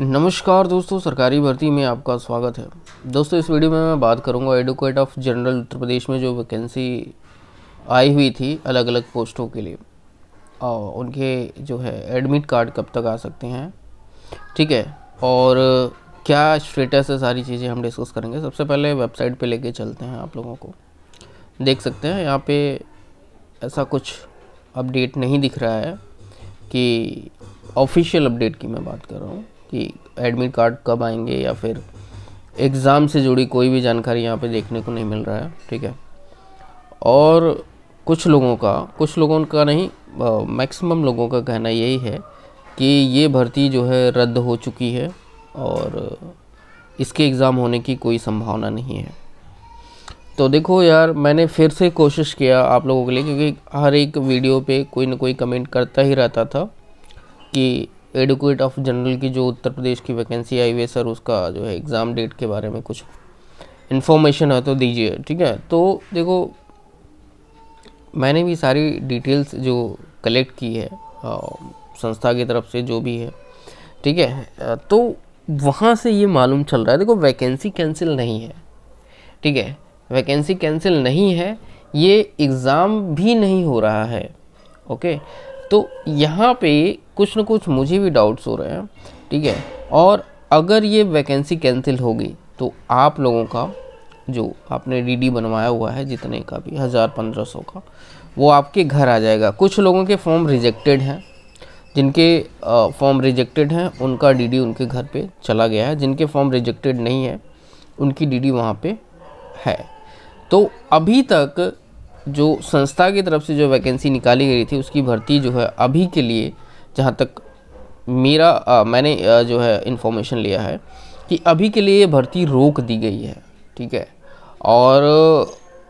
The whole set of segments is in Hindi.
नमस्कार दोस्तों सरकारी भर्ती में आपका स्वागत है दोस्तों इस वीडियो में मैं बात करूंगा advocate of general Uttar Pradesh में जो वैकेंसी आई हुई थी अलग अलग पोस्टों के लिए और उनके जो है एडमिट कार्ड कब तक आ सकते हैं ठीक है और क्या स्टेटस है सारी चीज़ें हम डिस्कस करेंगे सबसे पहले वेबसाइट पर लेके चलते हैं आप लोगों को देख सकते हैं यहाँ पर ऐसा कुछ अपडेट नहीं दिख रहा है कि ऑफिशियल अपडेट की मैं बात कर रहा हूँ कि एडमिट कार्ड कब आएंगे या फिर एग्ज़ाम से जुड़ी कोई भी जानकारी यहाँ पे देखने को नहीं मिल रहा है ठीक है और कुछ लोगों का कुछ लोगों का नहीं मैक्सिमम लोगों का कहना यही है कि ये भर्ती जो है रद्द हो चुकी है और इसके एग्ज़ाम होने की कोई संभावना नहीं है तो देखो यार मैंने फिर से कोशिश किया आप लोगों के लिए क्योंकि हर एक वीडियो पे कोई ना कोई कमेंट करता ही रहता था कि एडुकेट ऑफ जनरल की जो उत्तर प्रदेश की वैकेंसी आई हुई है सर उसका जो है एग्ज़ाम डेट के बारे में कुछ इन्फॉर्मेशन है तो दीजिए ठीक है तो देखो मैंने भी सारी डिटेल्स जो कलेक्ट की है आ, संस्था की तरफ से जो भी है ठीक है तो वहाँ से ये मालूम चल रहा है देखो वैकेंसी कैंसिल नहीं है ठीक है वैकेंसी कैंसिल नहीं है ये एग्ज़ाम भी नहीं हो रहा है ओके तो यहाँ पे कुछ ना कुछ मुझे भी डाउट्स हो रहे हैं ठीक है और अगर ये वैकेंसी कैंसिल होगी तो आप लोगों का जो आपने डीडी बनवाया हुआ है जितने का भी हज़ार पंद्रह सौ का वो आपके घर आ जाएगा कुछ लोगों के फॉर्म रिजेक्टेड हैं जिनके फॉर्म रिजेक्टेड हैं उनका डीडी उनके घर पे चला गया है जिनके फॉर्म रिजेक्टेड नहीं है उनकी डीडी वहाँ पर है तो अभी तक जो संस्था की तरफ से जो वैकेंसी निकाली गई थी उसकी भर्ती जो है अभी के लिए जहाँ तक मेरा आ, मैंने आ, जो है इन्फॉर्मेशन लिया है कि अभी के लिए ये भर्ती रोक दी गई है ठीक है और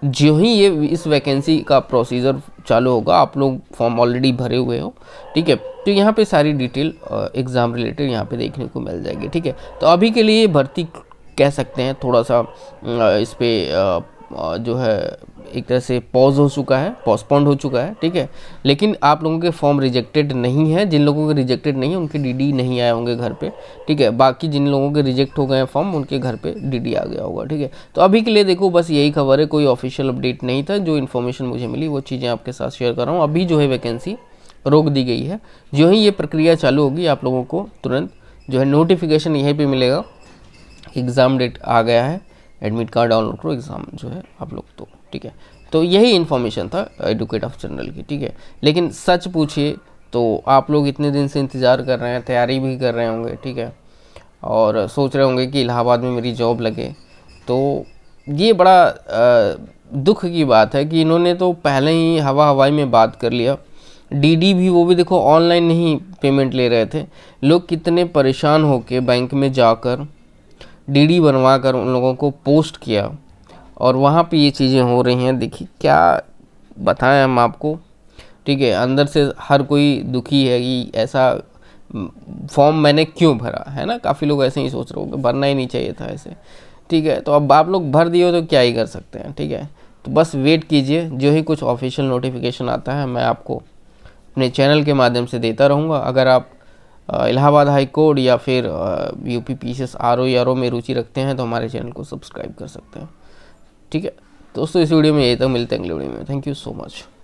जो ही ये इस वैकेंसी का प्रोसीजर चालू होगा आप लोग फॉर्म ऑलरेडी भरे हुए हो ठीक है तो यहाँ पे सारी डिटेल एग्ज़ाम रिलेटेड यहाँ पे देखने को मिल जाएगी ठीक है तो अभी के लिए भर्ती कह सकते हैं थोड़ा सा इस पर जो है एक तरह से पॉज हो चुका है पॉस्पॉन्ड हो चुका है ठीक है लेकिन आप लोगों के फॉर्म रिजेक्टेड नहीं है जिन लोगों के रिजेक्टेड नहीं है उनके डीडी नहीं आए होंगे घर पे ठीक है बाकी जिन लोगों के रिजेक्ट हो गए हैं फॉर्म उनके घर पे डीडी आ गया होगा ठीक है तो अभी के लिए देखो बस यही खबर है कोई ऑफिशियल अपडेट नहीं था जो इन्फॉर्मेशन मुझे मिली वो चीज़ें आपके साथ शेयर कर रहा हूँ अभी जो है वैकेंसी रोक दी गई है जो ही ये प्रक्रिया चालू होगी आप लोगों को तुरंत जो है नोटिफिकेशन यहीं पर मिलेगा एग्ज़ाम डेट आ गया है एडमिट कार्ड डाउनलोड करो एग्ज़ाम जो है आप लोग तो ठीक है तो यही इन्फॉर्मेशन था एडवोकेट ऑफ जनरल की ठीक है लेकिन सच पूछिए तो आप लोग इतने दिन से इंतज़ार कर रहे हैं तैयारी भी कर रहे होंगे ठीक है और सोच रहे होंगे कि इलाहाबाद में मेरी जॉब लगे तो ये बड़ा आ, दुख की बात है कि इन्होंने तो पहले ही हवा हवाई में बात कर लिया डीडी भी वो भी देखो ऑनलाइन नहीं पेमेंट ले रहे थे लोग कितने परेशान होकर बैंक में जाकर डीडी बनवा कर उन लोगों को पोस्ट किया और वहाँ पे ये चीज़ें हो रही हैं देखिए क्या बताएं हम आपको ठीक है अंदर से हर कोई दुखी है कि ऐसा फॉर्म मैंने क्यों भरा है ना काफ़ी लोग ऐसे ही सोच रहे हो भरना ही नहीं चाहिए था ऐसे ठीक है तो अब आप लोग भर दिए हो तो क्या ही कर सकते हैं ठीक है तो बस वेट कीजिए जो ही कुछ ऑफिशियल नोटिफिकेशन आता है मैं आपको अपने चैनल के माध्यम से देता रहूँगा अगर आप इलाहाबाद हाई कोर्ट या फिर UP P C S R O में रुचि रखते हैं तो हमारे चैनल को सब्सक्राइब कर सकते हैं ठीक है दोस्तों इस वीडियो में यही तक मिलते हैं अगले वीडियो में थैंक यू सो मच